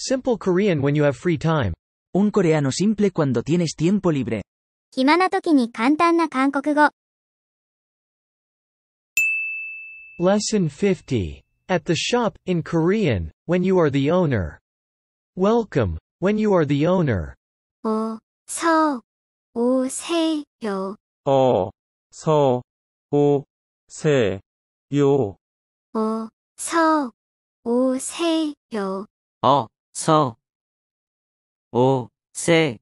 Simple Korean when you have free time. Un coreano simple cuando tienes tiempo libre. Lesson 50. At the shop, in Korean, when you are the owner. Welcome, when you are the owner. 어서 오세요. 어서 오세요. 어서 오세요. 어서 so o se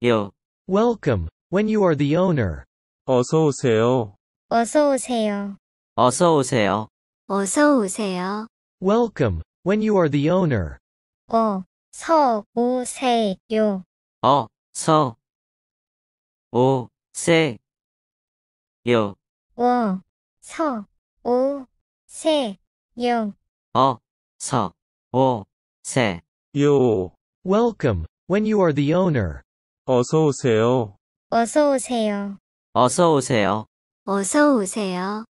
yo welcome when you are the owner 어서 오세요 어서 오세요 어서 오세요 어서 오세요 welcome when you are the owner 어서 오세요 어서 오세요 어서 오세요 어서 오세요. 세. 요. Welcome. When you are the owner. 어서 오세요. 어서 오세요. 어서 오세요. 어서 오세요.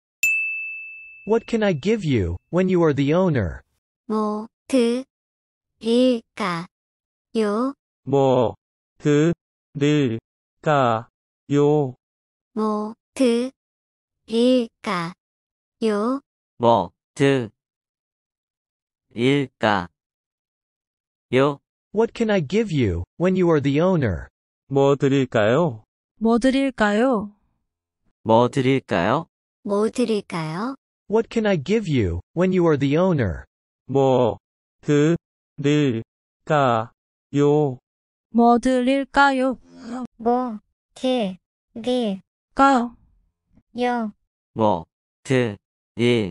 What can I give you when you are the owner? 뭐, 드, 릴까, 요. 뭐, 드, 릴까, 요. 뭐, 드, 릴까, 요. 뭐, 드, 릴까, 요. What can I give you, when you are the owner? 뭐 드릴까요? 뭐 드릴까요? 뭐 드릴까요? 뭐 드릴까요? What can I give you, when you are the owner? 뭐 드릴까요? 뭐 드릴까요? 뭐 드릴까요? 뭐 드릴까요?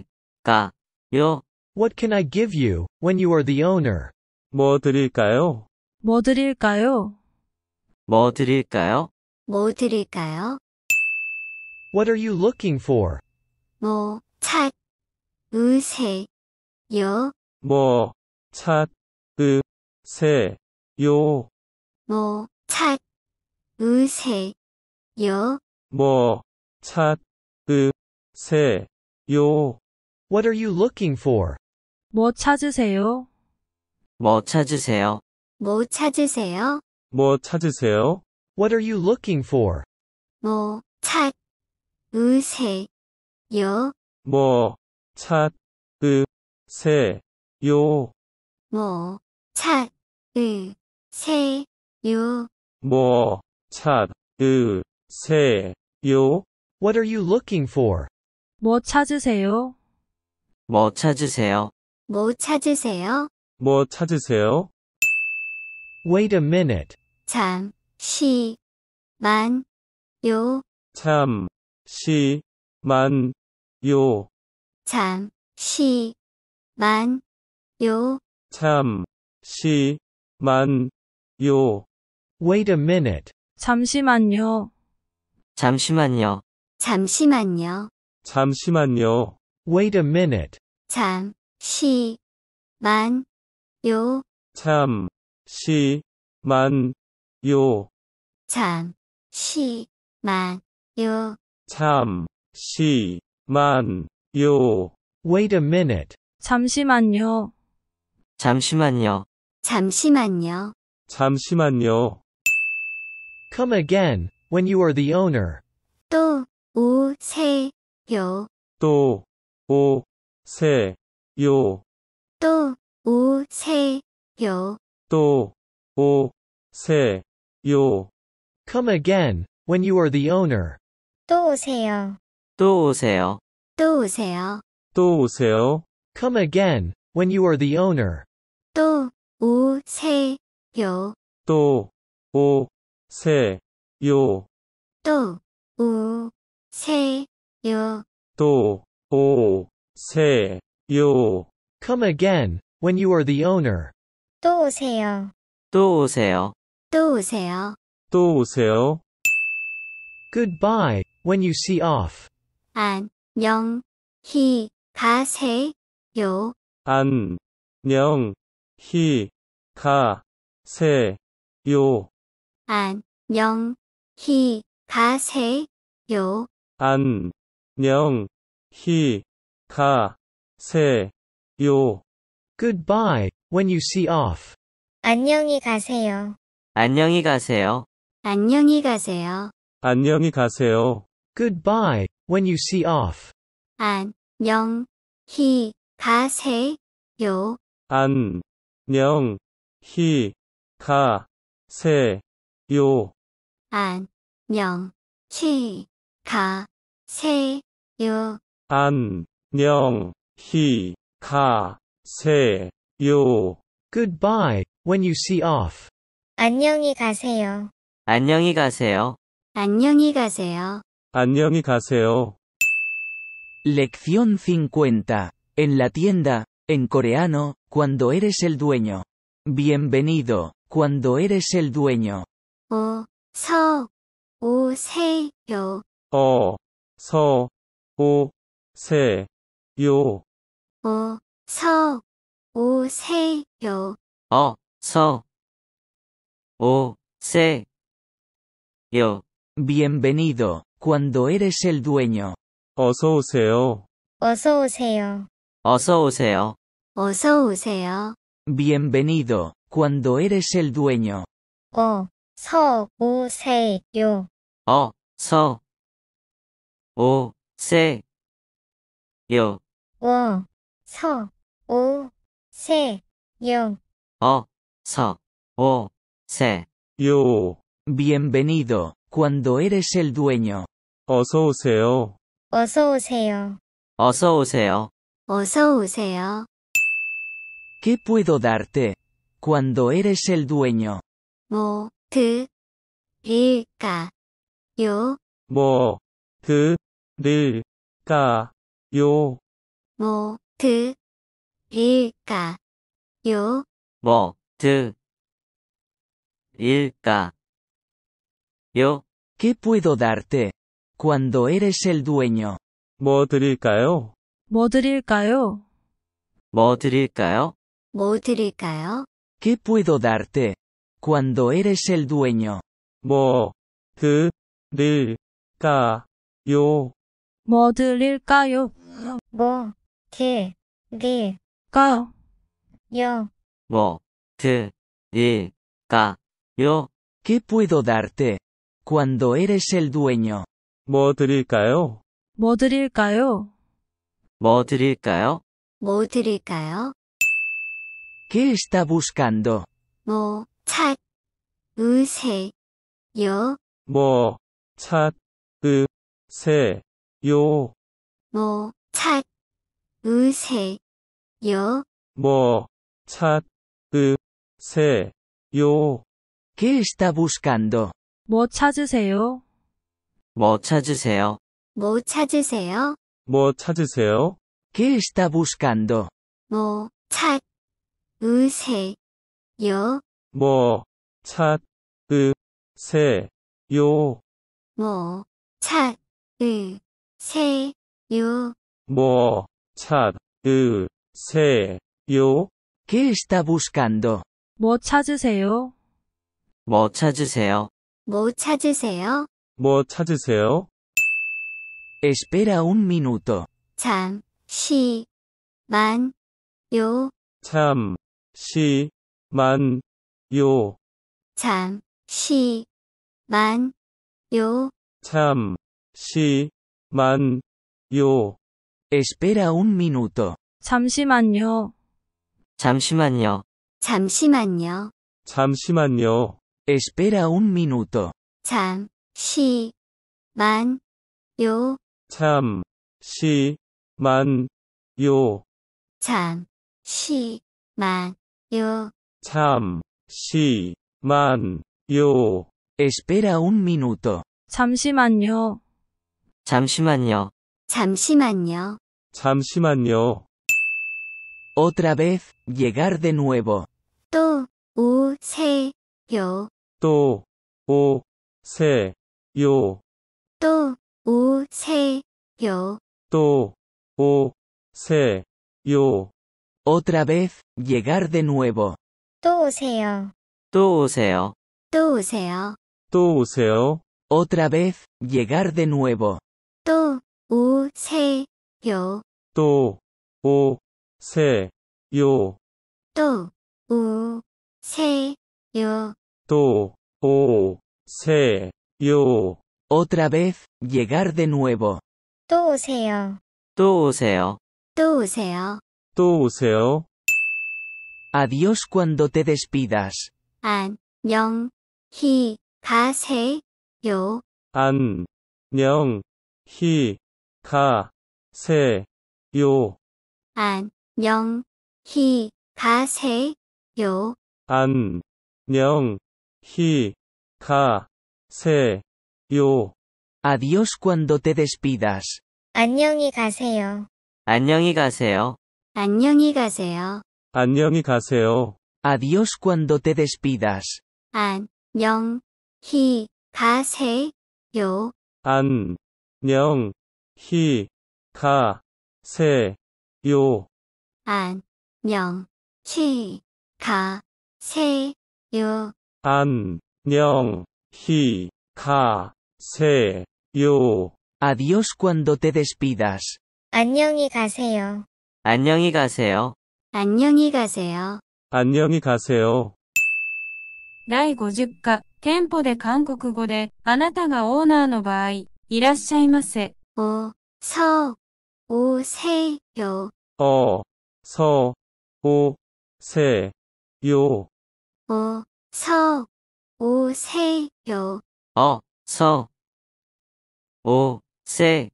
What can I give you, when you are the owner? 뭐 드릴까요? 뭐 드릴까요? 뭐 드릴까요? 뭐 드릴까요? What are you looking for? 뭐 찾, 으세, 요. 뭐, 찾, 으, 세, 요. 뭐, 찾, 으, 세, 요. 뭐, 찾, 으, 세, 요. What are you looking for? 뭐 찾으세요? 뭐 찾으세요? 뭐 찾으세요? 뭐 찾으세요? What are you looking for? 뭐 찾, 으세, 요, 뭐 찾, 으, 세, 요. 뭐 찾, 으, 세, 요. 뭐 찾, 으, 세, 요. What are you looking for? 뭐 찾으세요? 뭐 찾으세요? 뭐 찾으세요? 뭐 찾으세요? Wait a minute. 잠시만요. 참, 시, 만, 요. 잠시만요. 참, 시, 만, 요. Wait a minute. 잠시만요. 잠시만요. 잠시만요. 잠시만요. Wait a minute. 잠시만요. 요, 참, 시, 만, 요, 참, 시, 만, 요, 참, 시, 만, 요. Wait a minute. 잠시만요. 잠시만요. 잠시만요. 잠시만요. Come again, when you are the owner. 또, 오세요. 또, 오, 세, 요. 또, 오세요. 또 오세요. Come again when you are the owner. 또 오세요. 또 오세요. 또 오세요. 또 오세요. Come again when you are the owner. 또 오세요. 또 오세요. 또 오세요. 또 오세요. Come again when you are the owner. 또 오세요. 또 오세요. 또 오세요. 또 오세요. Goodbye. When you see off. 안녕히 가세요. 안녕히 가세요. 안녕히 가세요. 안녕히 가세요. Goodbye, when you see off. 안녕히 가세요. 안녕히 가세요. 안녕히 가세요. 안녕히 가세요. Goodbye, when you see off. 안녕히 가세요. 안녕히 가세요. 안녕히 가세요. 안녕히 가세요. 세, 요. Goodbye, when you see off. 안녕히 가세요. 안녕히 가세요. 안녕히 가세요. 안녕히 가세요. Lección 50. En la tienda, en coreano, cuando eres el dueño. Bienvenido, cuando eres el dueño. 오, 서, 오 세요. 어, 서, 오, 세, 요. 오, 서, 오세요. 어, 서, 오세요. Bienvenido, cuando eres el dueño. 어서 오세요. 어서 오세요. 어서 오세요. Bienvenido, cuando eres el dueño. 어, 서, 오세요. 어, 서, oh yo 어, 서, se. Yo. Oh. So. Oh. Se. Yo. Bienvenido. Cuando eres el dueño. Oso se o. Oso se o. Oso se o. Oso o. se yo. ¿Qué puedo darte? Cuando eres el dueño. Mo. Tu. Pi. ca Yo. Bo. Tu. Di. ca Yo. Mo. Tu. 일까 요 뭐, 드, 일까, 요, ¿Qué puedo darte? Cuando eres el dueño. 뭐 드릴까요? 뭐 드릴까요? 뭐 드릴까요? 뭐 드릴까요? ¿Qué puedo darte? Cuando eres el dueño. 뭐 드릴까요? 뭐 드릴까요? 뭐 드릴까요? 거, 요, 뭐, te, i, ca, yo. ¿Qué puedo darte? Cuando eres el dueño. 뭐 드릴까요? 뭐 드릴까요? 뭐 드릴까요? 뭐 드릴까요? ¿Qué está buscando? 뭐, 찾, 으세, 요, 뭐, 찾, 으, 세, 요. 뭐, 찾, 으세, 요, 뭐, 찾, 으, 그, 세, 요, ¿Qué está buscando? 뭐 찾으세요? 뭐 찾으세요? 뭐 찾으세요? 뭐 찾으세요? ¿Qué está buscando? 뭐, 찾, 으세, 요, 뭐, 찾, 으, 그, 세, 요, 뭐, 찾, 으, 세, 요, 뭐, 찾, 으, 그, 세, 요. ¿Qué está buscando? 뭐 찾으세요? 뭐 찾으세요? 뭐 찾으세요? 뭐 찾으세요? Espera un minuto. 잠시 만 요. 참, 시, 만, 요. 잠시 만 요. 참, 시, 만, 요. Espera un minuto. 잠시만요. 잠시만요. 잠시만요. 잠시만요. Espera un minuto. 잠, 시, 만, 요, 잠 시, 만, 요. 잠, 시, 만, 요. 잠 시, 만, 요. Espera un minuto. 잠시만요. 잠시만요. 잠시만요. 잠시만요. Otra vez, llegar de nuevo. yo. yo. tú u se yo. tú u se yo. Otra vez, llegar de nuevo. 또 오세요. 또 yo. To o Otra vez, llegar de nuevo. 또 u yo. yo. 세, 요, 또, 오, 세, 요, to, o, se, yo. Otra vez, llegar de nuevo. Tu se. Tu seo. Tu seo Tu useo, Adiós cuando te despidas. 안녕히 yo an, nyong, hi, ka, se, yo. An. 영히 가세요. 안, 녕, 히, 가, 세, 요. Adiós cuando te despidas. 안녕히 가세요. 안녕히 가세요. 안녕히 가세요. 안녕히 가세요. Adiós cuando te despidas. 안녕히 가세요. 안녕히 가세요. 안, 녕, 히, 가, 세, 요. 안, 녕, 히, 가, 세, 요. Adiós cuando te despidas. 안녕히 가세요. 안녕히 가세요. 안녕히 가세요. 안녕히 가세요. 第50課、店舗で韓国語で、あなたがオーナーの場合、いらっしゃいませ。お、そう、おせよ。 어, 서, 오, 세, 요. 어, 서, 오, 세, 요. 어, 서, 오, 세,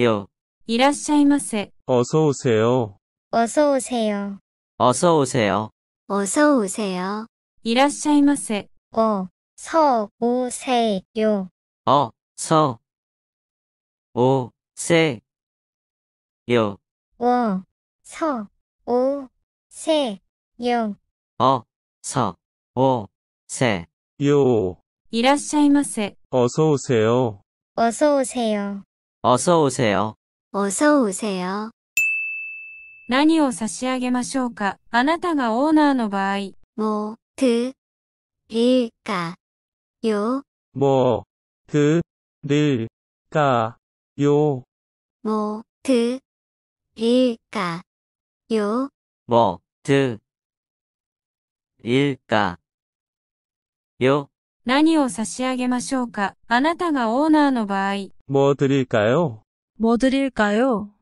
요. 이라샤이마세. 어서 오세요. 어서 오세요. 어서 오세요. 어서 오세요. 이라샤이마세. 어, 서, 오, 세, 요. 어, 서, 오, 세, 요. 워, 서, 오, 세, 요. 어, 서, 오, 세, 요. いらっしゃいませ. 어서 오세요. 어서 오세요. 어서 오세요. 어서 오세요. 何を差し上げましょうかあなたがオーナーの場合。 뭐, 드, 릴, 까, 요. 뭐, 드, 릴, 까, 요. 뭐, 드, 릴, 까, 요, 뭐, 드, 일까, 요, 何を差し上げましょうかあなたがオーナーの場合、뭐 드릴까요? 뭐 드릴까요?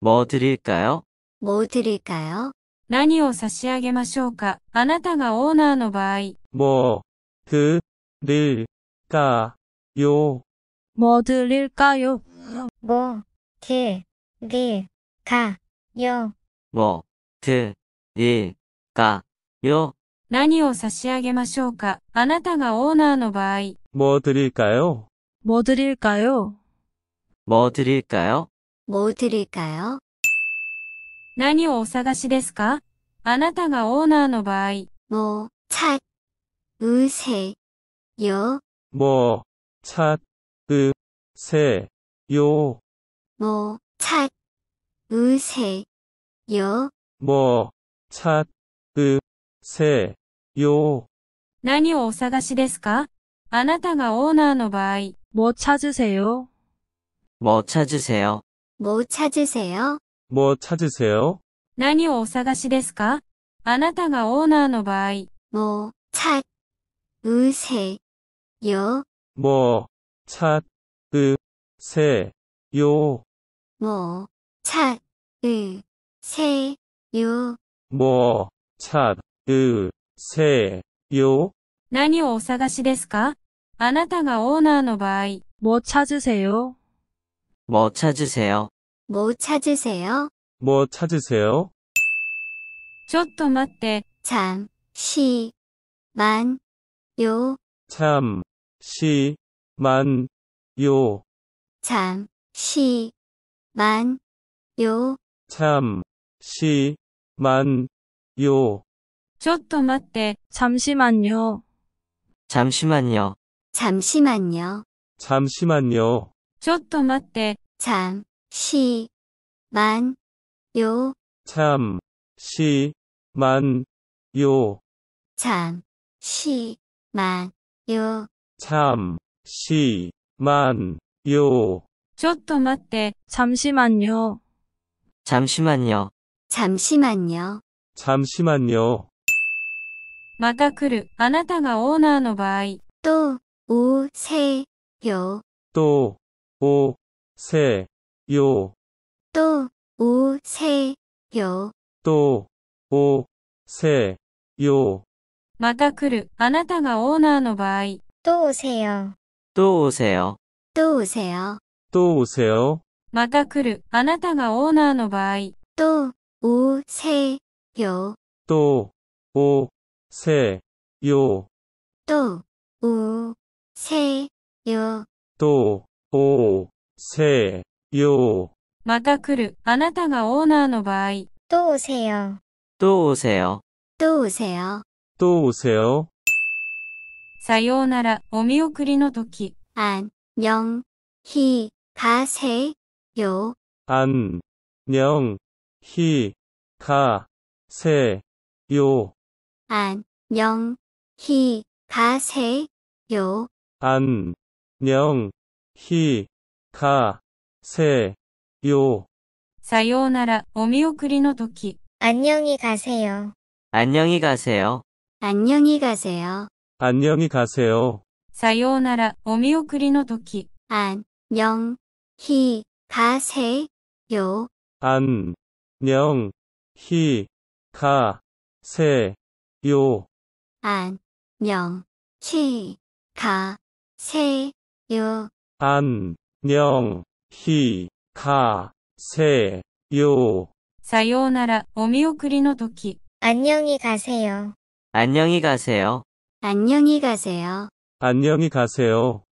뭐 드릴까요? 뭐 드릴까요? 何を差し上げましょうかあなたがオーナーの場合、뭐 드릴까요? 뭐 드릴까요? 뭐, 드, 리, 가, 요. を、と、る、が、よ。何を差し上げましょうかあなたがオーナーの場合。뭐 드릴까요? 뭐 드릴까요? 뭐 드릴까요? 뭐 드릴까요? 何をお探しですかあなたがオーナーの場合。뭐 찾, 으, 세, 요. 뭐 찾, 으, 세, 요. 뭐 찾, 으, 세, 요, 뭐, 찾, 으, 세, 요, 何をお探しですかあなたがオーナーの場合、뭐 찾으세요? 뭐 찾으세요? 뭐 찾으세요? 뭐 찾으세요? 何をお探しですかあなたがオーナーの場合、 뭐, 찾, 으, 세, 요, 뭐, 찾, 으, 세, 요, 뭐, 찾, 으, 세, 유, 뭐, 차, 으, 세, 요, 何をお探しですかあなたがオーナーの場合、뭐 찾으세요? 뭐 찾으세요? 뭐 찾으세요? 뭐 찾으세요? ち待って 잠, 시, 만, 요, 참, 시, 만, 요, 잠, 시, 만, 요, 참, 시, 만, 요. 쪼또 맞대, 잠시만요. 잠시만요. 잠시만요. 잠시만요. 쪼또 맞대, 잠, 시, 만, 요, 참, 시, 만, 요. 잠, 시, 만, 요, 참, 시, 만, 요. 쪼또 맞대, 잠시만요. 잠시만요. 잠시만요. 잠시만요. また来る。あなたがオーナーの場合、또 오세요. 또, 오, 세, 요. 또 오세요. 또, 오, 세, 요. また来る。あなたがオーナーの場合、또 오세요. 또 오세요. 또 오세요. 또 오세요. また来る。あなたがオーナーの場合、또 오세요. 또, 오, 세, 요. 또, 오, 세, 요. 또, 오, 세, 요. また来る。あなたがオーナーの場合。또 오세요. 또 오세요. 또 오세요. 또 오세요. さようなら。お見送りの時。 안녕히 가세요. 안녕, 히, 가, 세, 요. 안녕, 히, 가, 세, 요. 안녕, 히, 가, 세, 요. 사요나라, 오미오見送り토時 안녕히 가세요. 안녕히 가세요. 안녕히 가세요. 안녕히 가세요. 사요나라, 오미오見送り토時 안녕, 히, 가 세 요. 안, 영, 희, 가, 세, 요. 안, 영, 희, 가, 세, 요. 안, 영, 희, 가, 세, 요. 사요나라, 오미오크리노 도키. 안녕히 가세요. 안녕히 가세요. 안녕히 가세요. 안녕히 가세요.